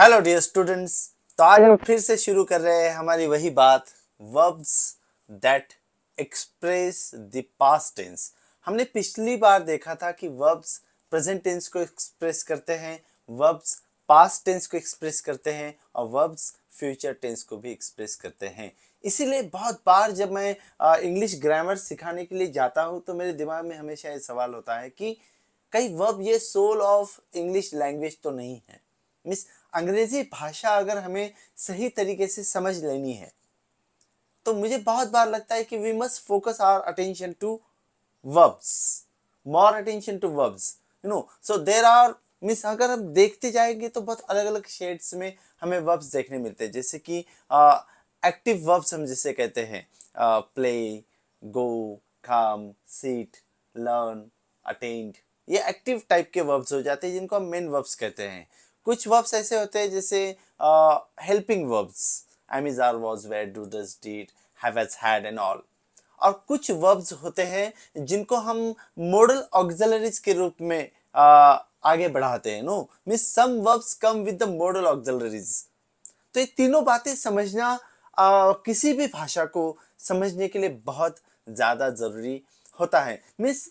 Hello dear students तो आज हम फिर से शुरू कर रहे हैं हमारी वही बात verbs that express the past tense हमने पिछली बार देखा था कि वर्ब्स प्रेजेंट टेंस को एक्सप्रेस करते हैं वर्ब्स पास्ट टेंस को एक्सप्रेस करते हैं और वर्ब्स फ्यूचर टेंस को भी एक्सप्रेस करते हैं इसीलिए बहुत बार जब मैं इंग्लिश ग्रामर सिखाने के लिए जाता हूँ तो मेरे दिमाग में हमेशा ये सवाल होता है कि कई वर्ब ये सोल ऑफ इंग्लिश लैंग्वेज तो नहीं है मीन्स अंग्रेज़ी भाषा अगर हमें सही तरीके से समझ लेनी है तो मुझे बहुत बार लगता है कि we must focus our attention to verbs more attention to verbs you know so there are means अगर हम देखते जाएंगे तो बहुत अलग अलग शेड्स में हमें वर्ब्स देखने मिलते हैं जैसे कि एक्टिव वर्ब्स हम जिसे कहते हैं play go come sit learn attend ये एक्टिव टाइप के वर्ब्स हो जाते हैं जिनको हम मेन वर्ब्स कहते हैं कुछ वर्ब्स ऐसे होते हैं जैसे helping verbs am is are was were do does did have has had and all और कुछ वर्ब्स होते हैं जिनको हम मॉडल ऑक्जलरीज के रूप में आ, uh, आगे बढ़ाते हैं no mean some verbs come with the modal auxiliaries तो ये तीनों बातें समझना आ, uh, किसी भी भाषा को समझने के लिए बहुत ज़्यादा ज़रूरी होता है मीन्स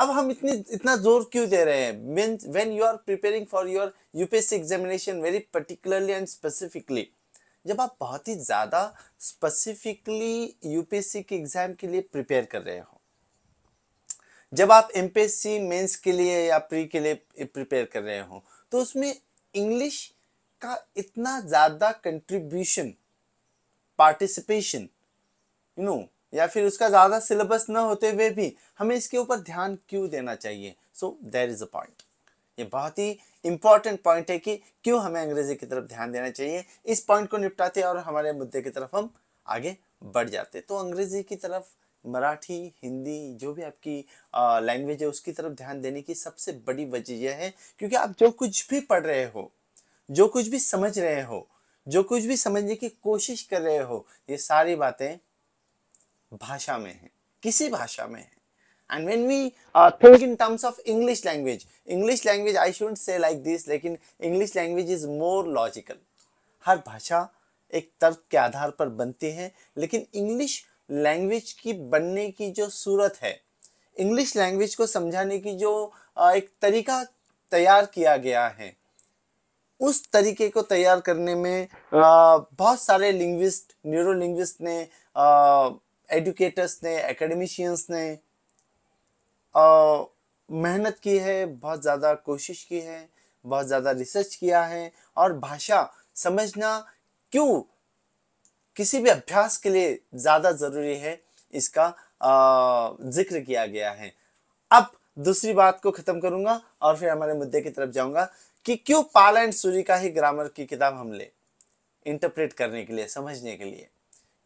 अब हम इतनी इतना जोर क्यों दे रहे हैं when you are preparing for your UPSC examination very particularly and specifically जब आप बहुत ही ज़्यादा स्पेसिफिकली यूपीएससी के एग्ज़ाम के लिए प्रिपेयर कर रहे हो जब आप एम पी के लिए या प्री के लिए प्रिपेयर कर रहे हो तो उसमें इंग्लिश का इतना ज़्यादा कंट्रीब्यूशन पार्टिसिपेशन यू नो या फिर उसका ज़्यादा सिलेबस न होते हुए भी हमें इसके ऊपर ध्यान क्यों देना चाहिए सो देर इज़ अ पॉइंट ये बहुत ही इंपॉर्टेंट पॉइंट है कि क्यों हमें अंग्रेजी की तरफ ध्यान देना चाहिए इस पॉइंट को निपटाते और हमारे मुद्दे की तरफ हम आगे बढ़ जाते तो अंग्रेजी की तरफ मराठी हिंदी जो भी आपकी लैंग्वेज है उसकी तरफ ध्यान देने की सबसे बड़ी वजह यह है क्योंकि आप जो कुछ भी पढ़ रहे हो जो कुछ भी समझ रहे हो जो कुछ भी समझने की कोशिश कर रहे हो ये सारी बातें भाषा में है किसी भाषा में है and when we think in terms of English language English language I should say like this लेकिन English language is more logical हर भाषा एक तर्क के आधार पर बनती है लेकिन इंग्लिश लैंग्वेज की बनने की जो सूरत है इंग्लिश लैंग्वेज को समझाने की जो uh, एक तरीका तैयार किया गया है उस तरीके को तैयार करने में uh, बहुत सारे लिंग्विस्ट न्यूरो लिंग्विस्ट ने uh, एडुकेटर्स ने एकेडमिशियंस ने मेहनत की है बहुत ज़्यादा कोशिश की है बहुत ज़्यादा रिसर्च किया है और भाषा समझना क्यों किसी भी अभ्यास के लिए ज़्यादा ज़रूरी है इसका जिक्र किया गया है अब दूसरी बात को ख़त्म करूंगा और फिर हमारे मुद्दे की तरफ जाऊंगा कि क्यों पाला एंड सूरी का ही ग्रामर की किताब हम ले इंटरप्रेट करने के लिए समझने के लिए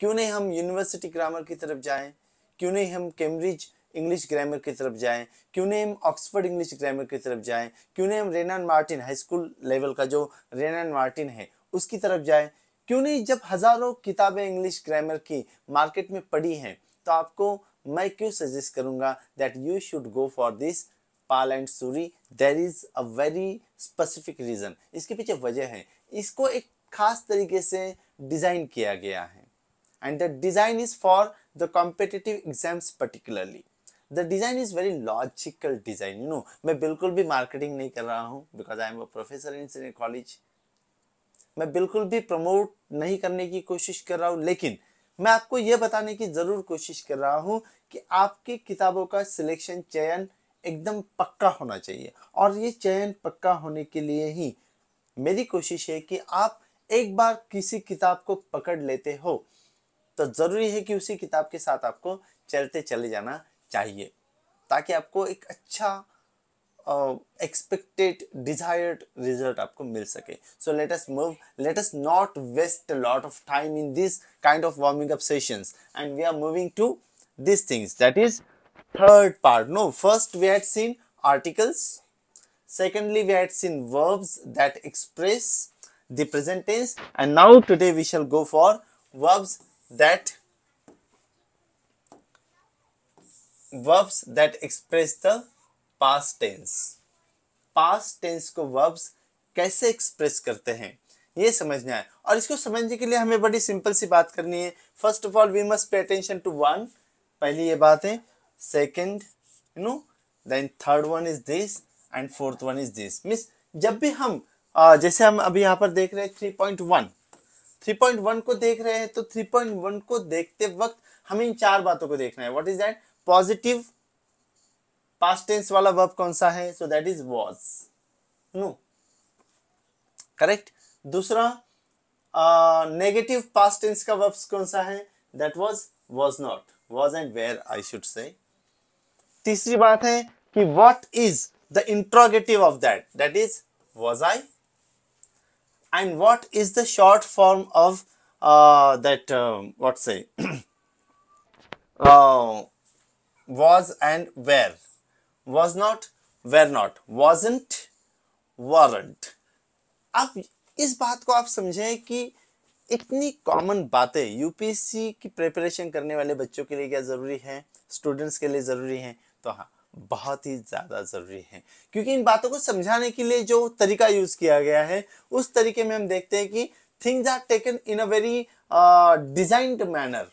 क्यों नहीं हम यूनिवर्सिटी ग्रामर की तरफ जाएं क्यों नहीं हम कैम्ब्रिज इंग्लिश ग्रामर की तरफ जाएं क्यों नहीं हम ऑक्सफर्ड इंग्लिश ग्रामर की तरफ जाएं क्यों नहीं हम Wren and Martin high school level का जो रेनान मार्टिन है उसकी तरफ जाएं क्यों नहीं जब हज़ारों किताबें इंग्लिश ग्रामर की मार्केट में पड़ी हैं तो आपको मैं क्यों सजेस्ट करूँगा that you should go for this Pal and Suri there is a very specific reason इसके पीछे वजह है इसको एक खास तरीके से डिज़ाइन किया गया है and the design is for the competitive exams particularly the design is very logical design you know मैं बिल्कुल भी मार्केटिंग नहीं कर रहा हूँ because I am a professor in college मैं बिल्कुल भी प्रमोट नहीं करने की कोशिश कर रहा हूँ लेकिन मैं आपको ये बताने की ज़रूर कोशिश कर रहा हूँ कि आपकी किताबों का सिलेक्शन चयन एकदम पक्का होना चाहिए और ये चयन पक्का होने के लिए ही मेरी कोशिश है कि आप एक बार किसी किताब को पकड़ लेते हो तो ज़रूरी है कि उसी किताब के साथ आपको चलते चले जाना चाहिए ताकि आपको एक अच्छा एक्सपेक्टेड डिजायर्ड रिजल्ट आपको मिल सके so let us move let us not waste lot of time in this kind of warming up sessions and we are moving to this things that is third part no first we had seen articles secondly we had seen verbs that express the present tense and now today we shall go for verbs that verbs that express the past tense past tense को verbs कैसे express करते हैं ये समझना है और इसको समझने के लिए हमें बड़ी सिंपल सी बात करनी है first of all we must pay attention to one पहली ये बात है second you know then third one is this and fourth one is this means जब भी हम जैसे हम अभी यहाँ पर देख रहे हैं थ्री पॉइंट वन 3.1 को देख रहे हैं तो 3.1 को देखते वक्त हमें इन चार बातों को देखना है what is that positive past tense वाला वर्ब कौन सा है so that is was no correct दूसरा नेगेटिव पास्ट टेंस का वर्ब कौन सा है that was was not was and where I should say तीसरी बात है कि what is the interrogative of that that is was I and what is the short form of uh, that uh, what say uh, was and were was not were not wasn't weren't अब इस बात को आप समझें कि इतनी common बातें UPSC की प्रिपरेशन करने वाले बच्चों के लिए क्या ज़रूरी है स्टूडेंट्स के लिए ज़रूरी है तो हाँ बहुत ही ज़्यादा ज़रूरी है क्योंकि इन बातों को समझाने के लिए जो तरीका यूज़ किया गया है उस तरीके में हम देखते हैं कि things are taken in a very designed manner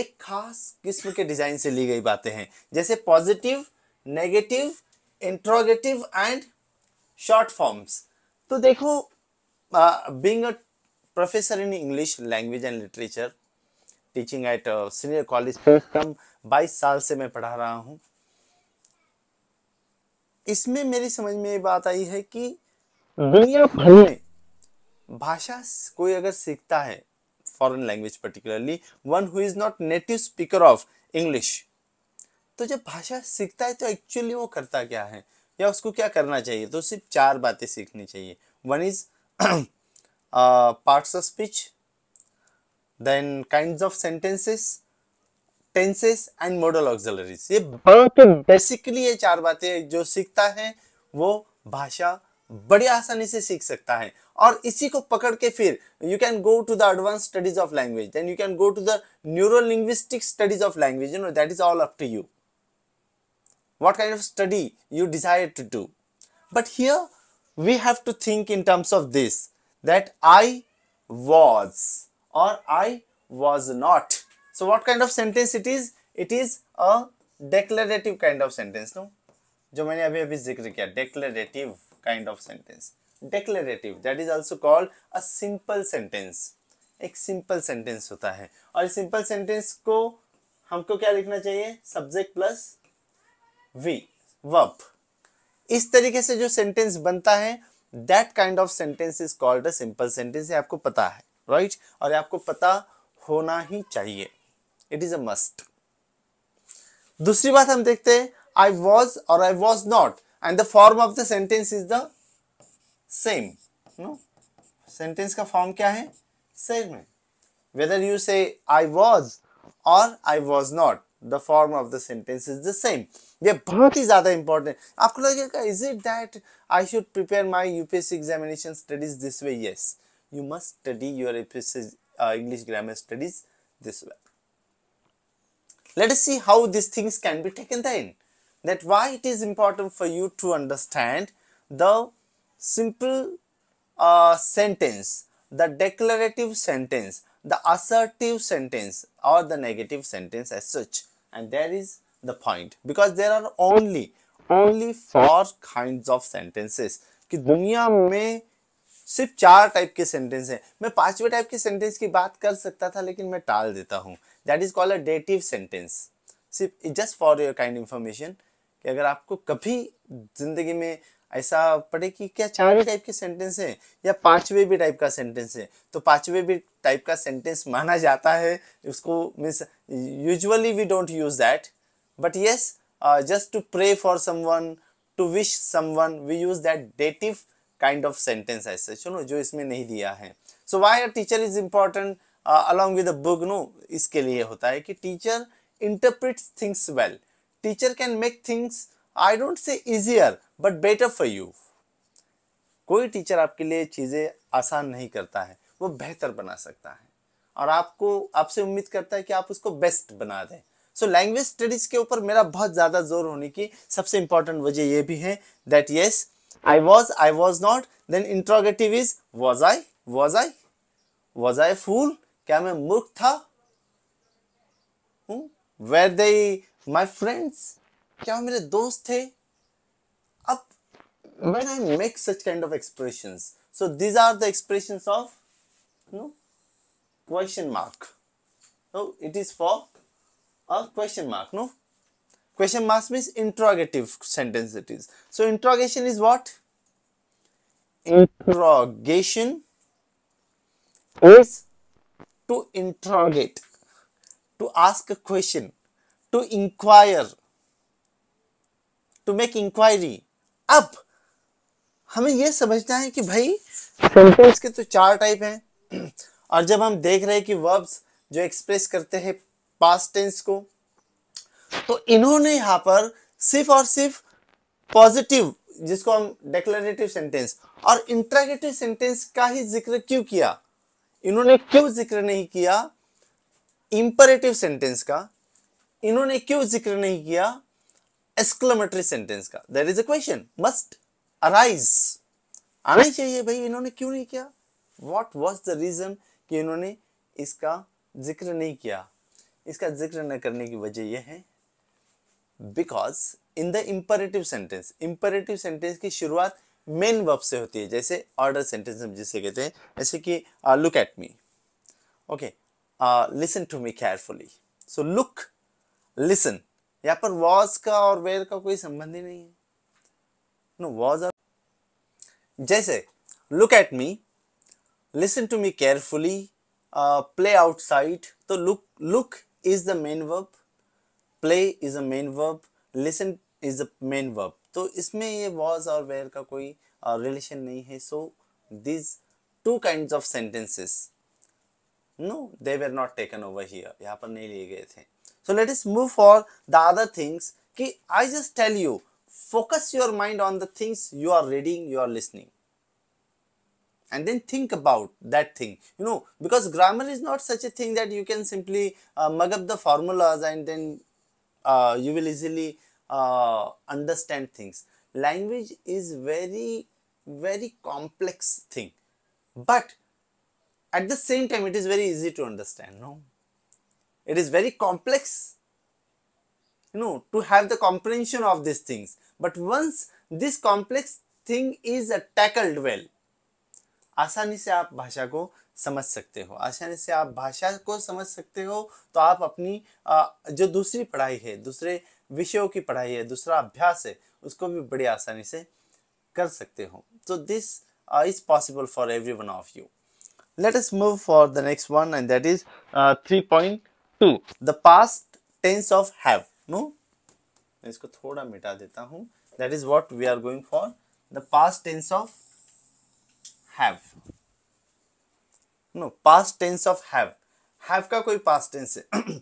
एक खास किस्म के डिजाइन से ली गई बातें हैं जैसे positive negative interrogative and short forms तो देखो being a professor in English language and literature teaching at senior college कम बाईस साल से मैं पढ़ा रहा हूँ इसमें मेरी समझ में ये बात आई है कि दुनिया भर में भाषा कोई अगर सीखता है foreign language particularly one who is not native speaker of English तो जब भाषा सीखता है तो एक्चुअली वो करता क्या है या उसको क्या करना चाहिए तो सिर्फ चार बातें सीखनी चाहिए one is parts of speech then kind of sentences tenses and modal auxiliaries ये बेसिकली ये चार बातें जो सीखता है वो भाषा बड़ी आसानी से सीख सकता है और इसी को पकड़ के फिर you can go to the advance studies of language then you can go to the neuro linguistic studies of language you know that is all up to you what kind of study you desire to do but here we have to think in terms of this that I was और I was not So what kind of sentence it is? It is a declarative kind of sentence. No, jo maine abhi abhi zikr kiya declarative kind of sentence. Declarative that is also called a simple sentence. एक simple sentence होता है और simple sentence को हमको क्या लिखना चाहिए subject plus v verb. इस तरीके से जो सेंटेंस बनता है that kind of sentence is called a simple sentence ये आपको पता है राइट right? और ये आपको पता होना ही चाहिए इट इज अ मस्ट दूसरी बात हम देखते हैं आई वॉज और I was not and the form of the sentence is the same no sentence का फॉर्म क्या है सेम है वेदर यू से आई वॉज और I was not the form of the sentence is the same ये बहुत ही ज़्यादा इंपॉर्टेंट आपको लगेगा is it that I should prepare my UPSC examination studies this way yes you must study your English grammar studies this way Let us see how these things can be taken then. That why it is important for you to understand the simple uh, sentence, the declarative sentence, the assertive sentence or the negative sentence as such. And there is the point because there are only only four kinds of sentences ki duniya mein सिर्फ चार type के sentence हैं मैं पांचवे type के sentence की बात कर सकता था लेकिन मैं टाल देता हूँ that is call a dative sentence सिर्फ just for your kind information कि अगर आपको कभी जिंदगी में ऐसा पड़े कि क्या चार टाइप के सेंटेंस है या पांचवे भी टाइप का सेंटेंस है तो पांचवे भी टाइप का सेंटेंस माना जाता है उसको means usually we don't use that but yes just to pray for someone to wish someone we use that dative kind of sentence ऐसे सुनो जो इसमें नहीं दिया है so why a teacher is important along with book no इसके लिए होता है कि teacher interpret things well teacher can make things I don't say easier but better for you कोई टीचर आपके लिए चीज़ें आसान नहीं करता है वो बेहतर बना सकता है और आपको आपसे उम्मीद करता है कि आप उसको बेस्ट बना दें सो लैंग्वेज स्टडीज के ऊपर मेरा बहुत ज़्यादा जोर होने की सबसे इंपॉर्टेंट वजह ये भी है that yes I was I was not then interrogative is was I was I was I fool क्या मैं मूर्ख था वेर दे माई फ्रेंड्स क्या मेरे दोस्त थे अब when I make such kind of expression so these are the expression of no question mark it is for a question mark no question marks means interrogative sentence it is so interrogation is what interrogation is to interrogate, to ask a to to inquire, to make अब हमें यह समझना है कि भाई sentence के तो चार टाइप हैं और जब हम देख रहे हैं कि वर्ब्स जो एक्सप्रेस करते हैं पास्ट टेंस को तो इन्होंने यहां पर सिर्फ और सिर्फ पॉजिटिव जिसको हम डेक्लरेटिव सेंटेंस और इंट्रागेटिव सेंटेंस का ही जिक्र क्यों किया इन्होंने क्यों जिक्र नहीं किया इंपरेटिव सेंटेंस का इन्होंने क्यों जिक्र नहीं किया एक्सक्लमेटरी सेंटेंस का there is a question must arise आना ही चाहिए भाई इन्होंने क्यों नहीं किया वॉट वॉज द रीजन कि इन्होंने इसका जिक्र नहीं किया इसका जिक्र न करने की वजह यह है because in the imperative sentence imperative sentence की शुरुआत मेन वर्ब से होती है जैसे ऑर्डर सेंटेंस हम जिसे कहते हैं जैसे कि look at me okay listen to me carefully so look listen यहाँ पर वॉज का और वेर का कोई संबंध ही नहीं है नो वॉज और जैसे look at me listen to me carefully play outside तो look look is the main verb play is a main verb listen is a main verb तो इसमें ये वॉज और वेयर का कोई रिलेशन नहीं है so this two kind of sentences no they were not taken over here यहाँ पर नहीं लिए गए थे so let us move for the other things कि I just tell you focus your mind on the things you are reading you are listening and then think about that thing you know because grammar is not such a thing that you can simply uh, mug up the formulas and then uh, you will easily uh, uh, understand things language is very very complex thing but at the same time it is very easy to understand no it is very complex you know to have the comprehension of these things but once this complex thing is tackled well आसानी से आप भाषा को समझ सकते हो आसानी से आप भाषा को समझ सकते हो तो आप अपनी जो दूसरी पढ़ाई है दूसरे विषयों की पढ़ाई है दूसरा अभ्यास है उसको भी बड़ी आसानी से कर सकते हो तो this is possible for every one of you let us move for the next one and that is three point two the past tense of have no इसको थोड़ा मिटा देता हूँ that is what we are going for the past tense of have no past tense of have have का कोई past tense है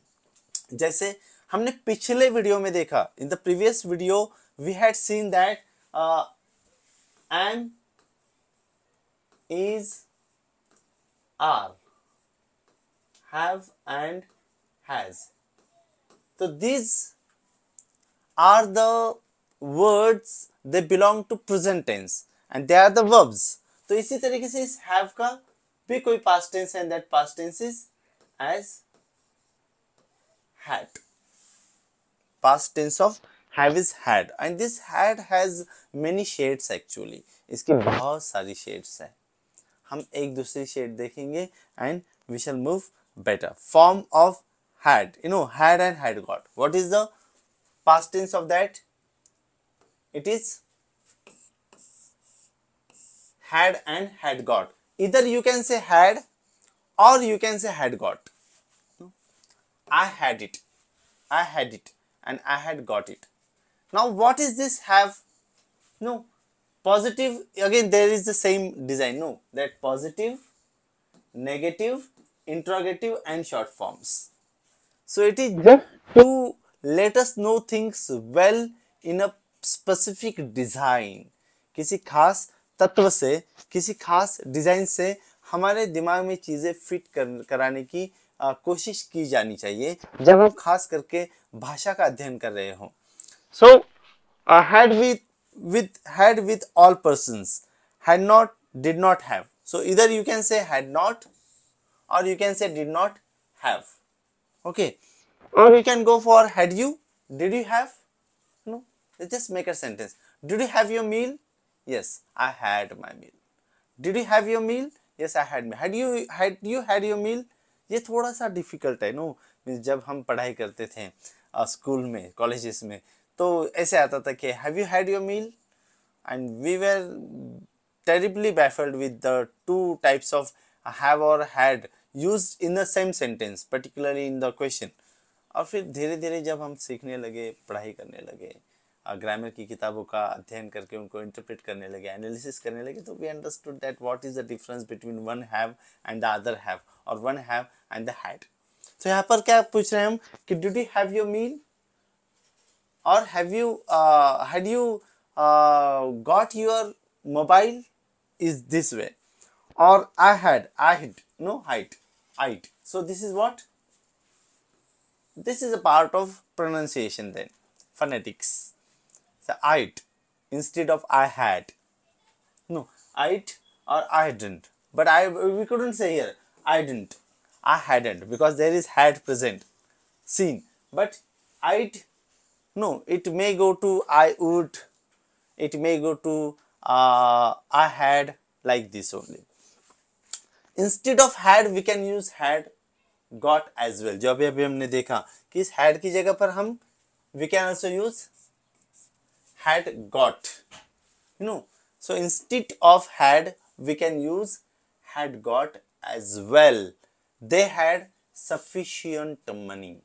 जैसे हमने पिछले वीडियो में देखा in the previous video we had seen that am is are have and has तो these are the words they belong to present tense and they are the verbs तो इसी तरीके से इस हैव का भी कोई पास्ट टेंस है that past tense is as had past tense of have is had and this had has many shades actually इसकी बहुत सारी shades हैं हम एक दूसरी shade देखेंगे and we shall move better form of had you know had and had got what is the past tense of that it is had and had got either you can say had or you can say had got i had it i had it and I had got it. Now what is this have? No, positive, again there is the same design, no, that positive, negative, interrogative and short forms. So it is just to let us know things well in a specific design. किसी खास तत्व से किसी खास design से हमारे दिमाग में चीज़ें फिट कर, कराने की कोशिश की जानी चाहिए जब हम खास करके भाषा का अध्ययन कर रहे हो so had with with had with all persons had not did not have so इधर you can say had not और you can say did not have okay और you can go for had you did you have no just make a sentence did you have your meal yes I had my meal did you have your meal yes I had me had you had you had your meal ये थोड़ा सा difficult है no जब हम पढ़ाई करते थे school में कॉलेज में तो ऐसे आता था कि have you had your meal and we were terribly baffled with the two types of have और had use in the same sentence particularly in the question और फिर धीरे धीरे जब हम सीखने लगे पढ़ाई करने लगे ग्रामर की किताबों का अध्ययन करके उनको इंटरप्रेट करने लगे एनालिसिस करने लगे तो we understood that what is the difference between one have and the other have और one have and the had तो यहाँ पर क्या पूछ रहे हैं हम कि did you have your meal और have you had you got your mobile is this way और I had I hit no height आइट so this is what this is a part of pronunciation then phonetics So I'd instead of I had. No, I'd or I didn't. But I we couldn't say here I didn't. I hadn't because there is had present seen. But I'd. no, it may go to I would, it may go to uh, I had like this only. Instead of had we can use had got as well. जो अभी अभी हमने देखा कि इस had की जगह पर हम we can also use had got you know so instead of had we can use had got as well they had sufficient money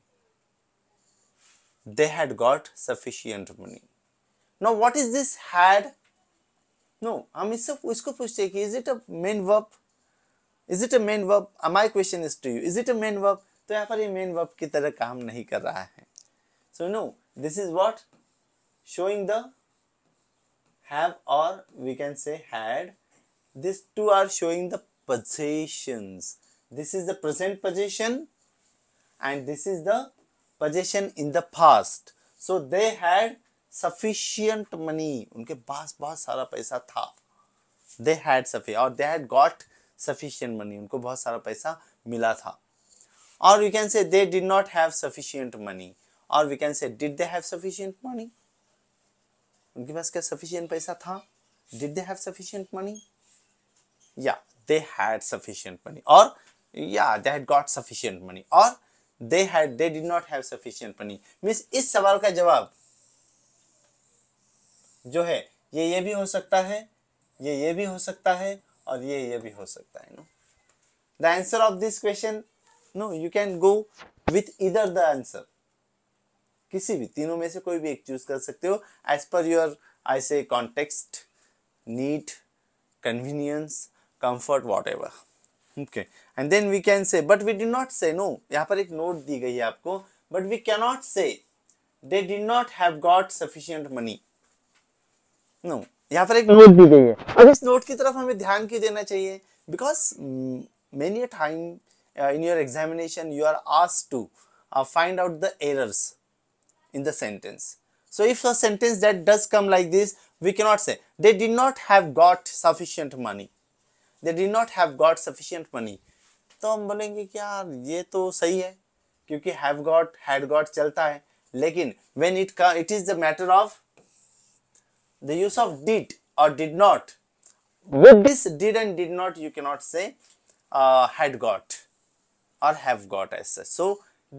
they had got sufficient money now what is this had no hum isse usko puchte hai ki is it a main verb is it a main verb uh, my question is to you is it a main verb to yahan par ye main verb ki tarah kaam nahi kar raha hai so no this is what showing the have or we can say had these two are showing the possessions this is the present possession and this is the possession in the past so they had sufficient money unke paas bahut sara paisa tha they had sufficient or they had got sufficient money unko bahut sara paisa mila tha or you can say they did not have sufficient money or we can say did they have sufficient money उनके पास क्या sufficient पैसा था did they have sufficient money या they had sufficient money और या they had got sufficient money और they had they did not have sufficient money means इस सवाल का जवाब जो है ये ये भी हो सकता है ये ये भी हो सकता है और ये ये भी हो सकता है no the answer of this question no you can go with इधर द आंसर किसी भी तीनों में से कोई भी एक चूज कर सकते हो as per your I say context need convenience comfort whatever okay and then we can say but we did not say no यहाँ पर एक नोट दी गई है आपको but we cannot say they did not have got sufficient money no यहाँ पर एक note दी गई है अब इस नोट की तरफ हमें ध्यान क्यों देना चाहिए because many a time in your examination you are ask to find out the errors in the sentence. So if a sentence that does come like this, we cannot say, they did not have got sufficient money. They did not have got sufficient money. तो हम बोलेंगे कि यार ये तो सही है क्योंकि हैव गॉट हैड गॉट चलता है लेकिन when it it is the matter of the use did did with this did and did not you cannot say uh, had got or have got as such so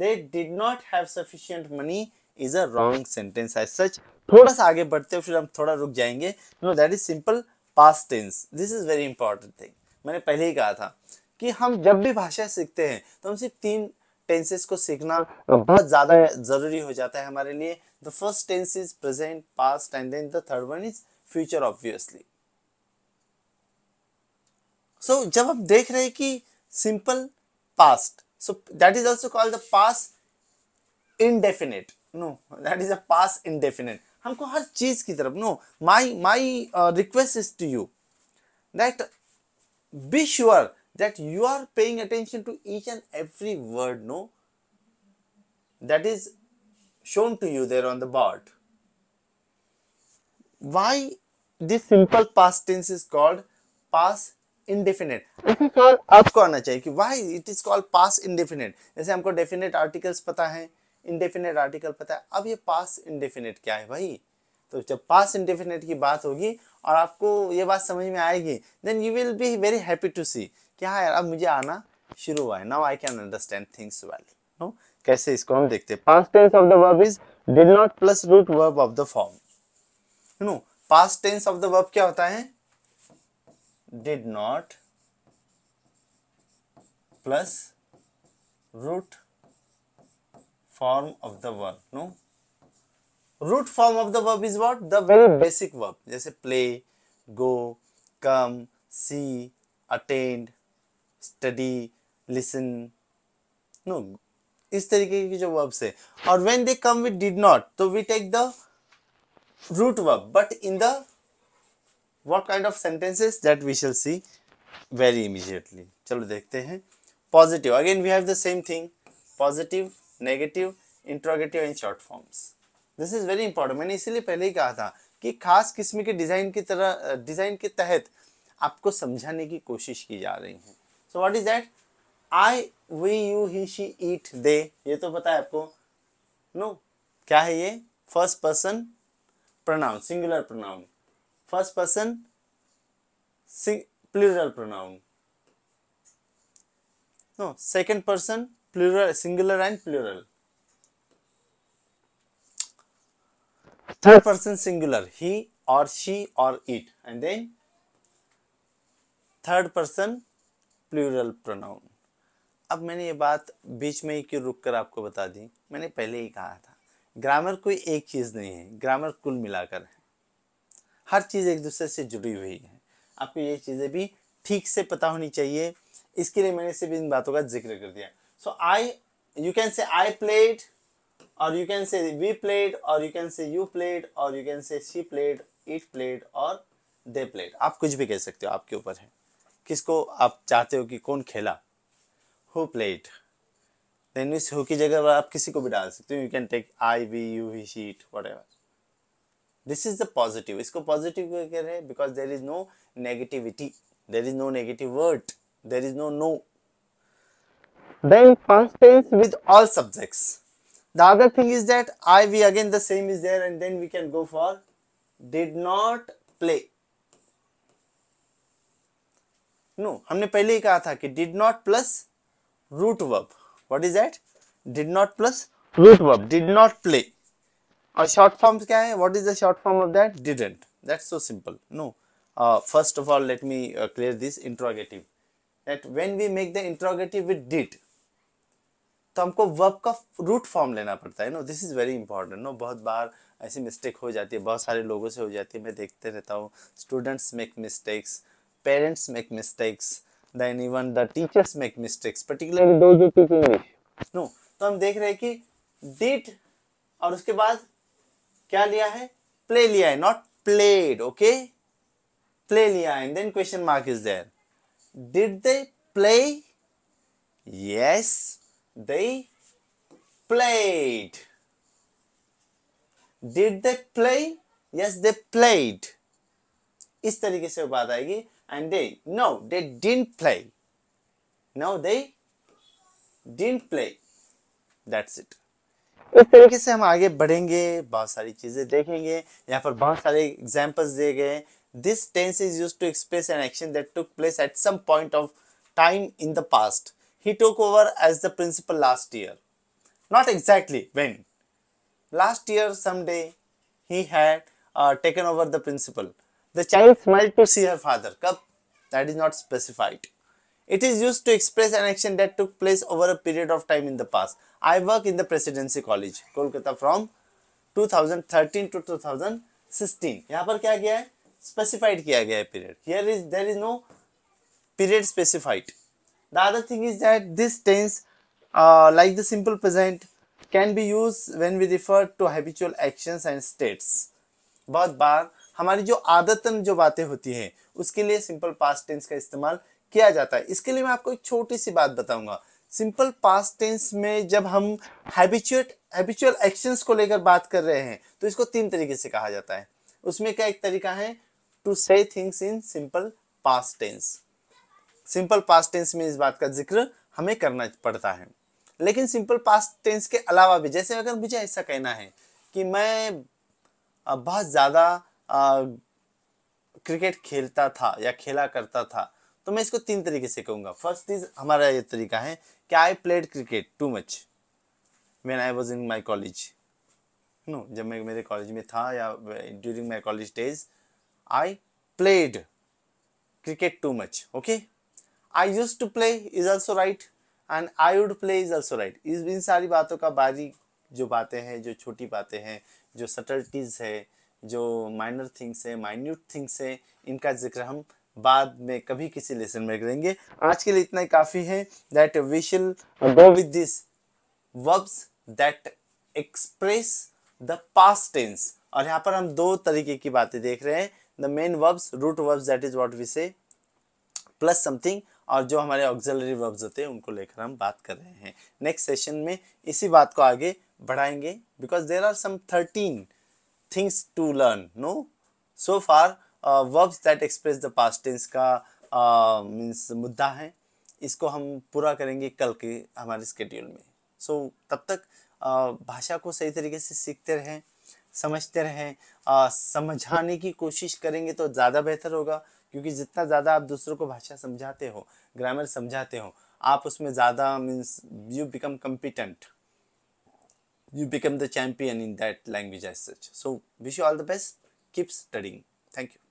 they did not have sufficient money is a wrong sentence as such थोड़ा सा आगे बढ़ते हुए फिर हम थोड़ा रुक जाएंगे no that is simple past tense this is very important thing मैंने पहले ही कहा था कि हम जब भी भाषा सीखते हैं तो हम सिर्फ तीन टेंसेस को सीखना बहुत ज्यादा जरूरी हो जाता है हमारे लिए the first tense is present past and then the third one is future obviously so जब हम देख रहे हैं कि simple past so that is also called the past indefinite no that is a past indefinite हमको हर चीज की तरफ no my my request is to you that be sure that you are paying attention to each and every word no that is shown to you there on the board why this simple past tense is called past indefinite इसी सवाल आपको आना चाहिए कि why it is called past indefinite जैसे हमको definite articles पता है इंडेफिनेट आर्टिकल पता है अब ये पास इंडेफिनेट क्या है भाई तो जब पास इंडेफिनेट की बात होगी और आपको ये बात समझ में आएगी then you will be very happy to see क्या है यार अब मुझे आना शुरू हुआ है now I can understand things well no कैसे इसको हम देखते हैं past tense of the verb is did not plus root verb of the form no past tense of the verb क्या होता है did not plus root form of the verb no root form of the verb is what the very basic verb जैसे play go come see attend study listen no इस तरीके की जो verbs है और when they come with did not तो we take the root verb but in the what kind of sentences that we shall see very immediately चलो देखते हैं positive again we have the same thing positive negative interrogative in short forms this is very important मैंने इसीलिए पहले ही कहा था कि खास किस्म के डिजाइन की तरह डिजाइन के तहत आपको समझाने की कोशिश की जा रही है so what is that I we you he she it they ये तो पता है आपको नो no. क्या है ये first person pronoun singular pronoun first person plural pronoun no second person plural singular and plural third person singular he or she or it and then third person plural pronoun अब मैंने ये बात बीच में ही क्यों रुक कर आपको बता दी मैंने पहले ही कहा था ग्रामर कोई एक चीज़ नहीं है ग्रामर कुल मिलाकर है हर चीज़ एक दूसरे से जुड़ी हुई है आपको ये चीज़ें भी ठीक से पता होनी चाहिए इसके लिए मैंने सिर्फ इन बातों का जिक्र कर दिया so i you can say i played or you can say we played or you can say you played or you can say she played it played और दे प्लेड आप कुछ भी कह सकते हो आपके ऊपर है किसको आप चाहते हो कि कौन खेला who played then means who की जगह आप किसी को भी डाल सकते हो you can take I we you he she whatever this is the positive इसको पॉजिटिव कह रहे हैं because there is no negativity there is no negative word there is no no then past tense with all subjects. The other thing is that I, we again the same is there and then we can go for did not play. No, we have said did not plus root verb. What is that? Did not plus root verb. Did not play. A short form kya What is the short form of that? Didn't. That's so simple. No. Uh, first of all, let me uh, clear this interrogative. That when we make the interrogative with did, तो हमको verb का root form लेना पड़ता है no this is very important no बहुत बार ऐसी mistake हो जाती है बहुत सारे लोगों से हो जाती है मैं देखते रहता हूँ students make mistakes parents make mistakes then even the teachers make mistakes particularly no तो हम देख रहे हैं कि डिट और उसके बाद क्या लिया है प्ले लिया है नॉट प्लेड ओके प्ले लिया है then question mark is there did they play yes They played. Did they play? Yes, they played. इस तरीके से बात आएगी and they no they didn't play no they didn't play that's it इस तरीके से हम आगे बढ़ेंगे बहुत सारी चीज़ें देखेंगे यहाँ पर बहुत सारे एग्जाम्पल्स दिए गए this tense is used to express an action that took place at some point of time in the past he took over as the principal last year. Not exactly when. Last year, someday, he had uh, taken over the principal. The child smiled to see her father. Cup that is not specified. It is used to express an action that took place over a period of time in the past. I work in the Presidency College, Kolkata from 2013 to 2016. यहाँ पर क्या Specified किया period. Here is there is no period specified. the other thing is that this tense uh, like the simple present can be used when we refer to habitual actions and states बहुत बार हमारी जो आदतन जो बातें होती हैं उसके लिए सिंपल पास्ट टेंस का इस्तेमाल किया जाता है इसके लिए मैं आपको एक छोटी सी बात बताऊंगा सिंपल पास्ट टेंस में जब हम हैबिचुएट हैबिचुअल एक्शंस को लेकर बात कर रहे हैं तो इसको तीन तरीके से कहा जाता है उसमें क्या एक तरीका है to say things in simple past tense simple past tense में इस बात का जिक्र हमें करना पड़ता है लेकिन सिंपल पास्ट टेंस के अलावा भी जैसे अगर मुझे ऐसा कहना है कि मैं बहुत ज़्यादा क्रिकेट खेलता था या खेला करता था तो मैं इसको तीन तरीके से कहूँगा फर्स्ट इज हमारा ये तरीका है कि I played cricket too much when I was in my college no जब मैं मेरे कॉलेज में था या during my college days I played cricket too much okay I used to play is also right and I would play is also right इस इन सारी बातों का बारी जो बातें हैं जो छोटी बातें हैं जो सटल्टीज़ है जो माइनर थिंग्स है माइन्यूट थिंग्स है इनका जिक्र हम बाद में कभी किसी लेसन में करेंगे आज के लिए इतना ही काफ़ी है that we shall go with this verbs that express the past tense और यहाँ पर हम दो तरीके की बातें देख रहे हैं the main verbs root verbs that is what we say plus something और जो हमारे ऑक्जलरी वर्ब्स होते हैं उनको लेकर हम बात कर रहे हैं नेक्स्ट सेशन में इसी बात को आगे बढ़ाएंगे because there are some thirteen things to learn no so far verbs that express the past tense का मीन्स uh, मुद्दा है इसको हम पूरा करेंगे कल के हमारे स्केड्यूल में सो so, तब तक uh, भाषा को सही तरीके से सीखते रहें समझते रहें uh, समझाने की कोशिश करेंगे तो ज़्यादा बेहतर होगा क्योंकि जितना ज़्यादा आप दूसरों को भाषा समझाते हो ग्रामर समझाते हो आप उसमें ज़्यादा means you become competent you become the champion in that language as such so wish you all the best keep studying thank you